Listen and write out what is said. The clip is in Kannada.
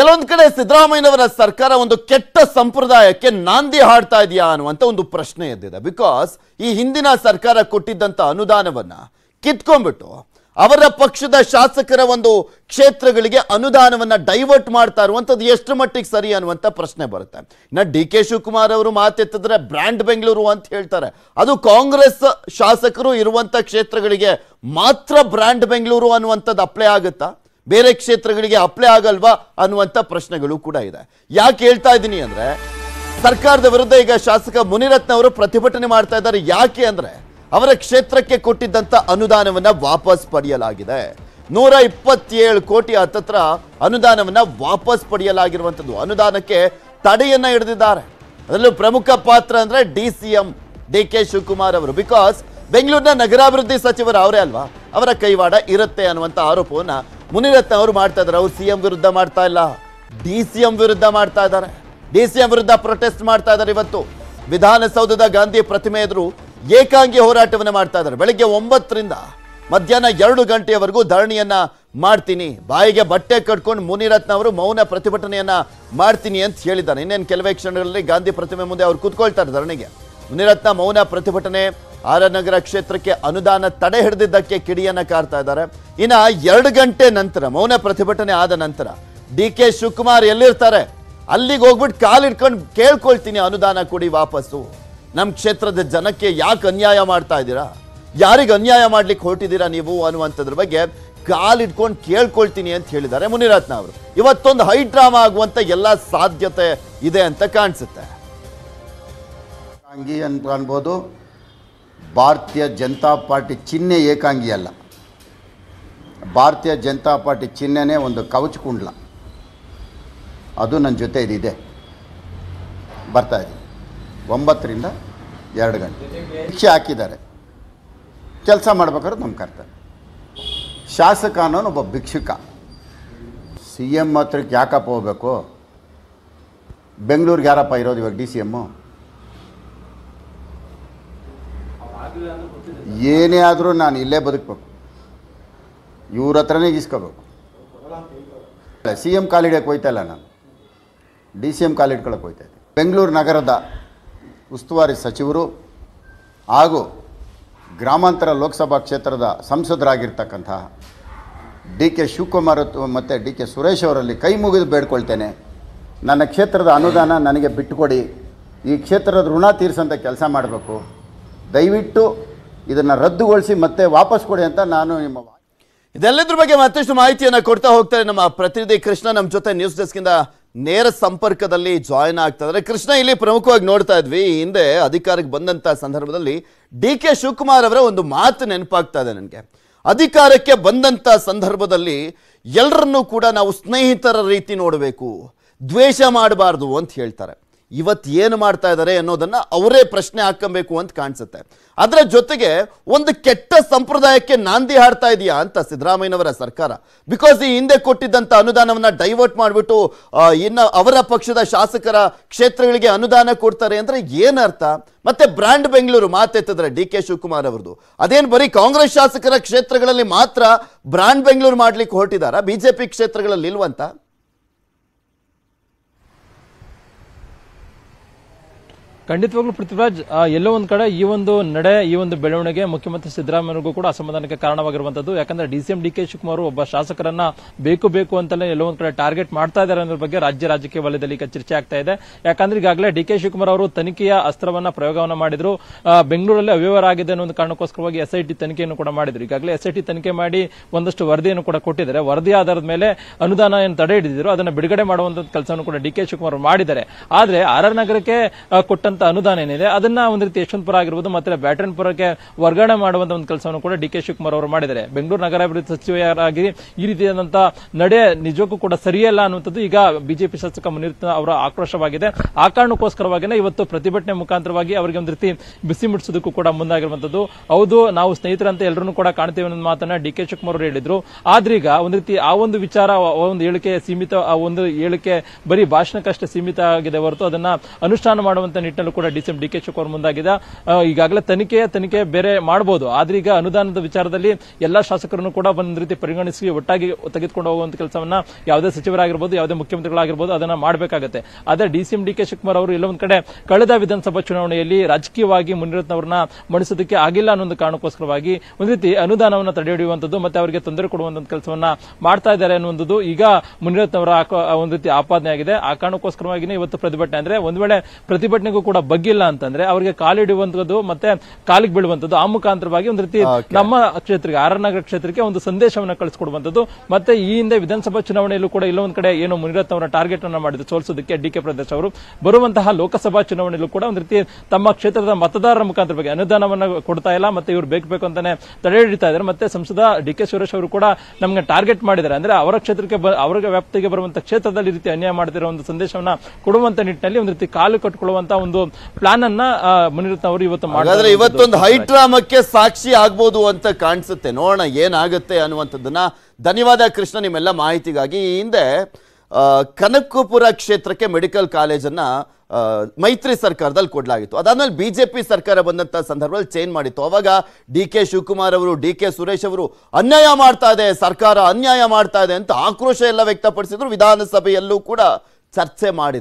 ಎಲ್ಲೊಂದು ಕಡೆ ಸಿದ್ದರಾಮಯ್ಯನವರ ಸರ್ಕಾರ ಒಂದು ಕೆಟ್ಟ ಸಂಪ್ರದಾಯಕ್ಕೆ ನಾಂದಿ ಹಾಡ್ತಾ ಇದೆಯಾ ಅನ್ನುವಂಥ ಒಂದು ಪ್ರಶ್ನೆ ಎದ್ದಿದೆ ಬಿಕಾಸ್ ಈ ಹಿಂದಿನ ಸರ್ಕಾರ ಕೊಟ್ಟಿದ್ದಂಥ ಅನುದಾನವನ್ನ ಕಿತ್ಕೊಂಡ್ಬಿಟ್ಟು ಅವರ ಪಕ್ಷದ ಶಾಸಕರ ಒಂದು ಕ್ಷೇತ್ರಗಳಿಗೆ ಅನುದಾನವನ್ನ ಡೈವರ್ಟ್ ಮಾಡ್ತಾ ಇರುವಂಥದ್ದು ಎಷ್ಟು ಮಟ್ಟಿಗೆ ಸರಿ ಅನ್ನುವಂಥ ಪ್ರಶ್ನೆ ಬರುತ್ತೆ ಇನ್ನು ಡಿ ಕೆ ಶಿವಕುಮಾರ್ ಅವರು ಮಾತೆತ್ತಿದ್ರೆ ಬ್ರ್ಯಾಂಡ್ ಬೆಂಗಳೂರು ಅಂತ ಹೇಳ್ತಾರೆ ಅದು ಕಾಂಗ್ರೆಸ್ ಶಾಸಕರು ಇರುವಂಥ ಕ್ಷೇತ್ರಗಳಿಗೆ ಮಾತ್ರ ಬ್ರ್ಯಾಂಡ್ ಬೆಂಗಳೂರು ಅನ್ನುವಂಥದ್ದು ಅಪ್ಲೈ ಆಗುತ್ತಾ ಬೇರೆ ಕ್ಷೇತ್ರಗಳಿಗೆ ಅಪ್ಲೈ ಆಗಲ್ವಾ ಅನ್ನುವಂಥ ಪ್ರಶ್ನೆಗಳು ಕೂಡ ಇದೆ ಯಾಕೆ ಹೇಳ್ತಾ ಇದ್ದೀನಿ ಅಂದರೆ ಸರ್ಕಾರದ ವಿರುದ್ಧ ಈಗ ಶಾಸಕ ಮುನಿರತ್ನ ಅವರು ಪ್ರತಿಭಟನೆ ಮಾಡ್ತಾ ಇದ್ದಾರೆ ಯಾಕೆ ಅಂದರೆ ಅವರ ಕ್ಷೇತ್ರಕ್ಕೆ ಕೊಟ್ಟಿದ್ದಂಥ ಅನುದಾನವನ್ನು ವಾಪಸ್ ಪಡೆಯಲಾಗಿದೆ ನೂರ ಇಪ್ಪತ್ತೇಳು ಕೋಟಿ ಹತ್ತತ್ರ ಅನುದಾನವನ್ನ ವಾಪಸ್ ಪಡೆಯಲಾಗಿರುವಂಥದ್ದು ಅನುದಾನಕ್ಕೆ ತಡೆಯನ್ನು ಹಿಡಿದಿದ್ದಾರೆ ಅದರಲ್ಲೂ ಪ್ರಮುಖ ಪಾತ್ರ ಅಂದರೆ D C M D K Shivakumar ಅವರು ಬಿಕಾಸ್ ಬೆಂಗಳೂರಿನ ನಗರಾಭಿವೃದ್ಧಿ ಸಚಿವರು ಅವರೇ ಅಲ್ವಾ ಅವರ ಕೈವಾಡ ಇರುತ್ತೆ ಅನ್ನುವಂಥ ಆರೋಪವನ್ನು ಮುನಿರತ್ನ ಅವರು ಮಾಡ್ತಾ ಇದ್ದಾರೆ ಅವರು ಸಿ ಎಂ ವಿರುದ್ಧ ಮಾಡ್ತಾ ಇಲ್ಲ ಡಿ ಸಿ ಎಂ ವಿರುದ್ಧ ಮಾಡ್ತಾ ಇದ್ದಾರೆ ಡಿ ಸಿ ಎಂ ವಿರುದ್ಧ ಪ್ರೊಟೆಸ್ಟ್ ಮಾಡ್ತಾ ಇದ್ದಾರೆ ಇವತ್ತು ವಿಧಾನಸೌಧದ ಗಾಂಧಿ ಪ್ರತಿಮೆ ಎದುರು ಏಕಾಂಗಿ ಹೋರಾಟವನ್ನು ಮಾಡ್ತಾ ಇದ್ದಾರೆ ಬೆಳಗ್ಗೆ ಒಂಬತ್ತರಿಂದ ಮಧ್ಯಾಹ್ನ ಎರಡು ಗಂಟೆಯವರೆಗೂ ಧರಣಿಯನ್ನ ಮಾಡ್ತೀನಿ ಬಾಯಿಗೆ ಬಟ್ಟೆ ಕಟ್ಕೊಂಡು ಮುನಿರತ್ನ ಅವರು ಮೌನ ಪ್ರತಿಭಟನೆಯನ್ನ ಮಾಡ್ತೀನಿ ಅಂತ ಹೇಳಿದ್ದಾರೆ ಇನ್ನೇನು ಕೆಲವೇ ಕ್ಷಣಗಳಲ್ಲಿ ಗಾಂಧಿ ಪ್ರತಿಮೆ ಮುಂದೆ ಅವರು ಕೂತ್ಕೊಳ್ತಾರೆ ಧರಣಿಗೆ ಮುನಿರತ್ನ ಮೌನ ಪ್ರತಿಭಟನೆ ಆರನಗರ ಕ್ಷೇತ್ರಕ್ಕೆ ಅನುದಾನ ತಡೆ ಹಿಡಿದಿದ್ದಕ್ಕೆ ಕಿಡಿಯನ್ನ ಕಾಡ್ತಾ ಇದ್ದಾರೆ ಇನ್ನ ಎರಡು ಗಂಟೆ ನಂತರ ಮೌನ ಪ್ರತಿಭಟನೆ ಆದ ನಂತರ ಡಿ ಕೆ ಶಿವಕುಮಾರ್ ಎಲ್ಲಿರ್ತಾರೆ ಅಲ್ಲಿಗೆ ಹೋಗ್ಬಿಟ್ಟು ಕಾಲಿಡ್ಕೊಂಡು ಕೇಳ್ಕೊಳ್ತೀನಿ ಅನುದಾನ ಕೊಡಿ ವಾಪಸ್ಸು ನಮ್ಮ ಕ್ಷೇತ್ರದ ಜನಕ್ಕೆ ಯಾಕೆ ಅನ್ಯಾಯ ಮಾಡ್ತಾ ಇದ್ದೀರಾ ಯಾರಿಗೆ ಅನ್ಯಾಯ ಮಾಡ್ಲಿಕ್ಕೆ ಹೊರಟಿದ್ದೀರಾ ನೀವು ಅನ್ನುವಂಥದ್ರ ಬಗ್ಗೆ ಕಾಲಿಟ್ಕೊಂಡು ಕೇಳ್ಕೊಳ್ತೀನಿ ಅಂತ ಹೇಳಿದ್ದಾರೆ ಮುನಿರತ್ನ ಅವರು ಇವತ್ತೊಂದು ಹೈ ಡ್ರಾಮಾ ಆಗುವಂಥ ಎಲ್ಲ ಸಾಧ್ಯತೆ ಇದೆ ಅಂತ ಕಾಣಿಸುತ್ತೆ ಭಾರತೀಯ ಜನತಾ ಪಾರ್ಟಿ ಚಿಹ್ನೆ ಅಲ್ಲ ಭಾರತೀಯ ಜನತಾ ಪಾರ್ಟಿ ಚಿಹ್ನೆನೇ ಒಂದು ಕವಚ ಕುಂಡ್ಲ ಅದು ನನ್ನ ಜೊತೆ ಇದಿದೆ ಇದೆ ಇದ್ದೀನಿ ಒಂಬತ್ತರಿಂದ ಎರಡು ಗಂಟೆ ಶಿಕ್ಷೆ ಹಾಕಿದ್ದಾರೆ ಕೆಲಸ ಮಾಡ್ಬೇಕಾದ್ರೆ ನಮ್ಮ ಕರ್ತವ್ಯ ಶಾಸಕ ಅನ್ನೋನು ಒಬ್ಬ ಭಿಕ್ಷುಕ ಸಿ ಎಮ್ ಹತ್ರಕ್ಕೆ ಯಾಕಪ್ಪ ಹೋಗ್ಬೇಕು ಬೆಂಗಳೂರಿಗೆ ಯಾರಪ್ಪ ಇರೋದು ಇವಾಗ ಡಿ ಸಿ ಎಮ್ಮು ಏನೇ ಆದರೂ ನಾನು ಇಲ್ಲೇ ಬದುಕಬೇಕು ಇವ್ರ ಹತ್ರನೇ ಇಸ್ಕೋಬೇಕು ಸಿ ಎಮ್ ಕಾಲ್ ಹಿಡಿಯೋಕೆ ಹೋಯ್ತಾ ಇಲ್ಲ ನಾನು ಡಿ ಸಿ ಎಮ್ ಕಾಲ್ ಹಿಡ್ಕೊಳಕ್ಕೆ ಹೋಯ್ತಾ ಇದ್ದೆ ಬೆಂಗಳೂರು ನಗರದ ಉಸ್ತುವಾರಿ ಸಚಿವರು ಹಾಗೂ ಗ್ರಾಮಾಂತರ ಲೋಕಸಭಾ ಕ್ಷೇತ್ರದ ಸಂಸದರಾಗಿರ್ತಕ್ಕಂತಹ ಡಿ ಕೆ ಶಿವಕುಮಾರ್ ಮತ್ತು ಡಿ ಕೆ ಸುರೇಶ್ ಅವರಲ್ಲಿ ಕೈ ಮುಗಿದು ಬೇಡ್ಕೊಳ್ತೇನೆ ನನ್ನ ಕ್ಷೇತ್ರದ ಅನುದಾನ ನನಗೆ ಬಿಟ್ಟುಕೊಡಿ ಈ ಕ್ಷೇತ್ರದ ಋಣ ತೀರಿಸೋಂಥ ಕೆಲಸ ಮಾಡಬೇಕು ದಯವಿಟ್ಟು ಇದನ್ನು ರದ್ದುಗೊಳಿಸಿ ಮತ್ತೆ ವಾಪಸ್ ಕೊಡಿ ಅಂತ ನಾನು ನಿಮ್ಮ ಇದೆಲ್ಲದ್ರ ಬಗ್ಗೆ ಮತ್ತಷ್ಟು ಮಾಹಿತಿಯನ್ನು ಕೊಡ್ತಾ ಹೋಗ್ತಾರೆ ನಮ್ಮ ಪ್ರತಿನಿಧಿ ಕೃಷ್ಣ ನಮ್ಮ ಜೊತೆ ನ್ಯೂಸ್ ಇಂದ ನೇರ ಸಂಪರ್ಕದಲ್ಲಿ ಜಾಯಿನ್ ಆಗ್ತಾ ಇದ್ದಾರೆ ಕೃಷ್ಣ ಇಲ್ಲಿ ಪ್ರಮುಖವಾಗಿ ನೋಡ್ತಾ ಇದ್ವಿ ಹಿಂದೆ ಅಧಿಕಾರಕ್ಕೆ ಬಂದಂಥ ಸಂದರ್ಭದಲ್ಲಿ ಡಿ ಕೆ ಶಿವಕುಮಾರ್ ಅವರ ಒಂದು ಮಾತು ನೆನಪಾಗ್ತಾ ಇದೆ ನನಗೆ ಅಧಿಕಾರಕ್ಕೆ ಬಂದಂಥ ಸಂದರ್ಭದಲ್ಲಿ ಎಲ್ಲರನ್ನೂ ಕೂಡ ನಾವು ಸ್ನೇಹಿತರ ರೀತಿ ನೋಡಬೇಕು ದ್ವೇಷ ಮಾಡಬಾರ್ದು ಅಂತ ಹೇಳ್ತಾರೆ ಇವತ್ತು ಏನು ಮಾಡ್ತಾ ಇದ್ದಾರೆ ಅನ್ನೋದನ್ನು ಅವರೇ ಪ್ರಶ್ನೆ ಹಾಕಬೇಕು ಅಂತ ಕಾಣಿಸುತ್ತೆ ಅದರ ಜೊತೆಗೆ ಒಂದು ಕೆಟ್ಟ ಸಂಪ್ರದಾಯಕ್ಕೆ ನಾಂದಿ ಹಾಡ್ತಾ ಇದೆಯಾ ಅಂತ ಸಿದ್ದರಾಮಯ್ಯನವರ ಸರ್ಕಾರ ಬಿಕಾಸ್ ಈ ಹಿಂದೆ ಕೊಟ್ಟಿದ್ದಂಥ ಅನುದಾನವನ್ನು ಡೈವರ್ಟ್ ಮಾಡಿಬಿಟ್ಟು ಇನ್ನು ಅವರ ಪಕ್ಷದ ಶಾಸಕರ ಕ್ಷೇತ್ರಗಳಿಗೆ ಅನುದಾನ ಕೊಡ್ತಾರೆ ಅಂದರೆ ಏನರ್ಥ ಮತ್ತೆ ಬ್ರ್ಯಾಂಡ್ ಬೆಂಗಳೂರು ಮಾತೆತ್ತಿದ್ರೆ ಡಿ ಕೆ ಶಿವಕುಮಾರ್ ಅವರದು ಅದೇನು ಬರೀ ಕಾಂಗ್ರೆಸ್ ಶಾಸಕರ ಕ್ಷೇತ್ರಗಳಲ್ಲಿ ಮಾತ್ರ ಬ್ರಾಂಡ್ ಬೆಂಗಳೂರು ಮಾಡಲಿಕ್ಕೆ ಹೊರಟಿದಾರ ಬಿಜೆಪಿ ಕ್ಷೇತ್ರಗಳಲ್ಲಿ ಇಲ್ವಂತ ಖಂಡಿತವಾಗ್ಲೂ ಪೃಥ್ವಿರಾಜ್ ಎಲ್ಲೋ ಒಂದ್ ಕಡೆ ಈ ಒಂದು ನಡೆ ಈ ಒಂದು ಬೆಳವಣಿಗೆ ಮುಖ್ಯಮಂತ್ರಿ ಸಿದ್ದರಾಮಯ್ಯಗೂ ಕೂಡ ಅಸಮಾಧಾನಕ್ಕೆ ಕಾರಣವಾಗಿರುವಂತದ್ದು ಯಾಕಂದ್ರೆ ಡಿಸಿಎಂ ಡಿ ಕೆ ಶಿವಕುಮಾರ್ ಒಬ್ಬ ಶಾಸಕರನ್ನ ಬೇಕು ಬೇಕು ಅಂತಲೇ ಎಲ್ಲೋ ಒಂದ್ ಕಡೆ ಟಾರ್ಗೆಟ್ ಮಾಡ್ತಾ ಇದ್ದಾರೆ ಅನ್ನೋದ್ರ ಬಗ್ಗೆ ರಾಜ್ಯ ರಾಜಕೀಯ ವಲಯದಲ್ಲಿ ಈಗ ಚರ್ಚೆ ಆಗ್ತಾ ಇದೆ ಯಾಕಂದ್ರೆ ಈಗಾಗಲೇ ಡಿ ಕೆ ಶಿವಕುಮಾರ್ ಅವರು ತನಿಖೆಯ ಅಸ್ತ್ರವನ್ನ ಪ್ರಯೋಗವನ್ನ ಮಾಡಿದ್ರು ಬೆಂಗಳೂರಲ್ಲಿ ಅವ್ಯವಹಾರ ಆಗಿದೆ ಅನ್ನೋ ಒಂದು ಕಾರಣಕ್ಕೋಸ್ಕರವಾಗಿ ಎಸ್ಐಟಿ ತನಿಖೆಯನ್ನು ಕೂಡ ಮಾಡಿದ್ರು ಈಗಾಗಲೇ ಎಸ್ಐಟಿ ತನಿಖೆ ಮಾಡಿ ಒಂದಷ್ಟು ವರದಿಯನ್ನು ಕೂಡ ಕೊಟ್ಟಿದ್ದಾರೆ ವರದಿ ಆಧಾರದ ಮೇಲೆ ಅನುದಾನ ಏನು ತಡೆ ಹಿಡಿದಿದ್ರು ಅದನ್ನ ಬಿಡುಗಡೆ ಮಾಡುವಂತ ಕೆಲಸವನ್ನು ಕೂಡ ಡಿ ಕೆ ಶಿವಕುಮಾರ್ ಮಾಡಿದ್ದಾರೆ ಆದ್ರೆ ಆರ್ ಆರ್ ನಗರಕ್ಕೆ ಕೊಟ್ಟಂತ ಕೊಡುವಂತ ಅನುದಾನ ಏನಿದೆ ಅದನ್ನ ಒಂದು ರೀತಿ ಯಶವಂತಪುರ ಆಗಿರ್ಬೋದು ಮತ್ತೆ ಬ್ಯಾಟನ್ಪುರಕ್ಕೆ ವರ್ಗಾವಣೆ ಮಾಡುವಂತ ಒಂದು ಕೆಲಸವನ್ನು ಕೂಡ ಡಿ ಕೆ ಶಿವಕುಮಾರ್ ಅವರು ಮಾಡಿದ್ದಾರೆ ಬೆಂಗಳೂರು ನಗರಾಭಿವೃದ್ಧಿ ಸಚಿವರಾಗಿ ಈ ರೀತಿಯಾದಂತಹ ನಡೆ ನಿಜಕ್ಕೂ ಕೂಡ ಸರಿಯಲ್ಲ ಅನ್ನುವಂಥದ್ದು ಈಗ ಬಿಜೆಪಿ ಶಾಸಕ ಮುನೀರ್ತ ಅವರ ಆಕ್ರೋಶವಾಗಿದೆ ಆ ಕಾರಣಕ್ಕೋಸ್ಕರವಾಗಿನ ಇವತ್ತು ಪ್ರತಿಭಟನೆ ಮುಖಾಂತರವಾಗಿ ಅವರಿಗೆ ಒಂದು ರೀತಿ ಬಿಸಿ ಮುಟ್ಟಿಸೋದಕ್ಕೂ ಕೂಡ ಮುಂದಾಗಿರುವಂತದ್ದು ಹೌದು ನಾವು ಅಂತ ಎಲ್ಲರನ್ನೂ ಕೂಡ ಕಾಣ್ತೇವೆ ಅನ್ನೋ ಮಾತನ್ನ ಡಿ ಕೆ ಶಿವಕುಮಾರ್ ಅವರು ಹೇಳಿದ್ರು ಆದ್ರೀಗ ಒಂದು ರೀತಿ ಆ ಒಂದು ವಿಚಾರ ಒಂದು ಹೇಳಿಕೆ ಸೀಮಿತ ಆ ಒಂದು ಹೇಳಿಕೆ ಬರೀ ಭಾಷಣಕ್ಕಷ್ಟೇ ಸೀಮಿತ ಆಗಿದೆ ಹೊರತು ಅದನ್ನ ಅನುಷ್ಠಾನ ಮಾಡುವಂತ ನಿಟ್ಟಿನಲ್ಲಿ ಕೂಡ DCM DK D K Shivakumar ಮುಂದಾಗಿದೆ ಈಗಾಗಲೇ ತನಿಖೆ ತನಿಖೆ ಬೇರೆ ಮಾಡಬಹುದು ಆದ್ರೆ ಈಗ ಅನುದಾನದ ವಿಚಾರದಲ್ಲಿ ಎಲ್ಲಾ ಶಾಸಕರನ್ನು ಕೂಡ ಒಂದ್ ರೀತಿ ಪರಿಗಣಿಸಿ ಒಟ್ಟಾಗಿ ತೆಗೆದುಕೊಂಡು ಹೋಗುವಂತ ಕೆಲಸವನ್ನ ಯಾವುದೇ ಸಚಿವರಾಗಿರ್ಬೋದು ಯಾವುದೇ ಮುಖ್ಯಮಂತ್ರಿಗಳಾಗಿರ್ಬೋದು ಅದನ್ನ ಮಾಡಬೇಕಾಗುತ್ತೆ ಆದ್ರೆ DCM DK D K Shivakumar ಅವರು ಎಲ್ಲೊಂದ್ ಕಡೆ ಕಳೆದ ವಿಧಾನಸಭಾ ಚುನಾವಣೆಯಲ್ಲಿ ರಾಜಕೀಯವಾಗಿ ಮುನಿರತ್ನವರನ್ನ ಮಣಿಸೋದಕ್ಕೆ ಆಗಿಲ್ಲ ಅನ್ನೋ ಕಾರಣಕ್ಕೋಸ್ಕರವಾಗಿ ಒಂದು ರೀತಿ ಅನುದಾನವನ್ನು ತಡೆಹಿಡಿಯುವಂತದ್ದು ಮತ್ತೆ ಅವರಿಗೆ ತೊಂದರೆ ಕೊಡುವಂತ ಕೆಲಸವನ್ನ ಮಾಡ್ತಾ ಇದ್ದಾರೆ ಅನ್ನುವಂಥದ್ದು ಈಗ ಮುನಿರತ್ನವರ ಒಂದ್ ರೀತಿ ಆಪಾದನೆ ಆಗಿದೆ ಆ ಕಾರಣಕ್ಕೋಸ್ಕರವಾಗಿ ಇವತ್ತು ಪ್ರತಿಭಟನೆ ಅಂದ್ರೆ ಒಂದ್ ವೇಳೆ ಪ್ರತಿಭಟನೆಗೂ ಕೂಡ ಕೂಡ ಬಗ್ಗಿಲ್ಲ ಅಂತಂದ್ರೆ ಅವರಿಗೆ ಕಾಲಿಡುವಂತದ್ದು ಮತ್ತೆ ಕಾಲಿಗೆ ಬೀಳುವಂತದ್ದು ಆ ಮುಖಾಂತರವಾಗಿ ಒಂದು ರೀತಿ ನಮ್ಮ ಕ್ಷೇತ್ರಕ್ಕೆ ನಗರ ಕ್ಷೇತ್ರಕ್ಕೆ ಒಂದು ಸಂದೇಶವನ್ನು ಕಳಿಸಿಕೊಡುವಂತದ್ದು ಮತ್ತೆ ಈ ಹಿಂದೆ ವಿಧಾನಸಭಾ ಚುನಾವಣೆಯಲ್ಲೂ ಕೂಡ ಇಲ್ಲೊಂದ್ ಕಡೆ ಏನು ಮುನಿರತ್ನ ಅವರ ಟಾರ್ಗೆಟ್ ಅನ್ನು ಮಾಡಿದ್ರು ಸೋಲಿಸೋದಕ್ಕೆ ಡಿ ಕೆ ಪ್ರದೇಶ್ ಅವರು ಬರುವಂತಹ ಲೋಕಸಭಾ ಚುನಾವಣೆಯಲ್ಲೂ ಕೂಡ ಒಂದು ರೀತಿ ತಮ್ಮ ಕ್ಷೇತ್ರದ ಮತದಾರರ ಮುಖಾಂತರವಾಗಿ ಅನುದಾನವನ್ನು ಕೊಡ್ತಾ ಇಲ್ಲ ಮತ್ತೆ ಇವರು ಬೇಕು ಬೇಕು ಅಂತಾನೆ ತಡೆ ಹಿಡಿತಾ ಇದ್ದಾರೆ ಮತ್ತೆ ಸಂಸದ ಡಿ ಕೆ ಸುರೇಶ್ ಅವರು ಕೂಡ ನಮ್ಗೆ ಟಾರ್ಗೆಟ್ ಮಾಡಿದ್ದಾರೆ ಅಂದ್ರೆ ಅವರ ಕ್ಷೇತ್ರಕ್ಕೆ ಅವರ ವ್ಯಾಪ್ತಿಗೆ ಬರುವಂತಹ ಕ್ಷೇತ್ರದಲ್ಲಿ ರೀತಿ ಅನ್ಯಾಯ ಮಾಡ್ತಿರೋ ಒಂದು ಸಂದೇಶವನ್ನ ಕೊಡುವಂತ ನಿಟ್ಟಿನಲ್ಲಿ ಒಂದು ರೀತಿ ಕಾಲು ಕಟ್ಟಿಕೊಳ್ಳುವಂತಹ ಒಂದು ಪ್ಲಾನ್ ಅನ್ನ ಮುನಿರತ್ನ ಅವರು ಇವತ್ತು ಮಾಡಿದ್ರೆ ಇವತ್ತೊಂದು ಹೈಡ್ರಾಮಕ್ಕೆ ಸಾಕ್ಷಿ ಆಗ್ಬೋದು ಅಂತ ಕಾಣಿಸುತ್ತೆ ನೋಡೋಣ ಏನಾಗುತ್ತೆ ಅನ್ನುವಂಥದ್ದನ್ನ ಧನ್ಯವಾದ ಕೃಷ್ಣ ನಿಮ್ಮೆಲ್ಲ ಮಾಹಿತಿಗಾಗಿ ಈ ಹಿಂದೆ ಕನಕಪುರ ಕ್ಷೇತ್ರಕ್ಕೆ ಮೆಡಿಕಲ್ ಕಾಲೇಜನ್ನು ಮೈತ್ರಿ ಸರ್ಕಾರದಲ್ಲಿ ಕೊಡಲಾಗಿತ್ತು ಅದಾದಮೇಲೆ ಬಿ ಜೆ ಪಿ ಸರ್ಕಾರ ಬಂದಂತ ಸಂದರ್ಭದಲ್ಲಿ ಚೇಂಜ್ ಮಾಡಿತ್ತು ಅವಾಗ ಡಿ ಕೆ ಶಿವಕುಮಾರ್ ಅವರು ಡಿ ಕೆ ಸುರೇಶ್ ಅವರು ಅನ್ಯಾಯ ಮಾಡ್ತಾ ಇದೆ ಸರ್ಕಾರ ಅನ್ಯಾಯ ಮಾಡ್ತಾ ಇದೆ ಅಂತ ಆಕ್ರೋಶ ಎಲ್ಲ ವ್ಯಕ್ತಪಡಿಸಿದ್ರು ವಿಧಾನಸಭೆಯಲ್ಲೂ ಕೂಡ ಚರ್ಚೆ ಮಾಡಿದ್ರು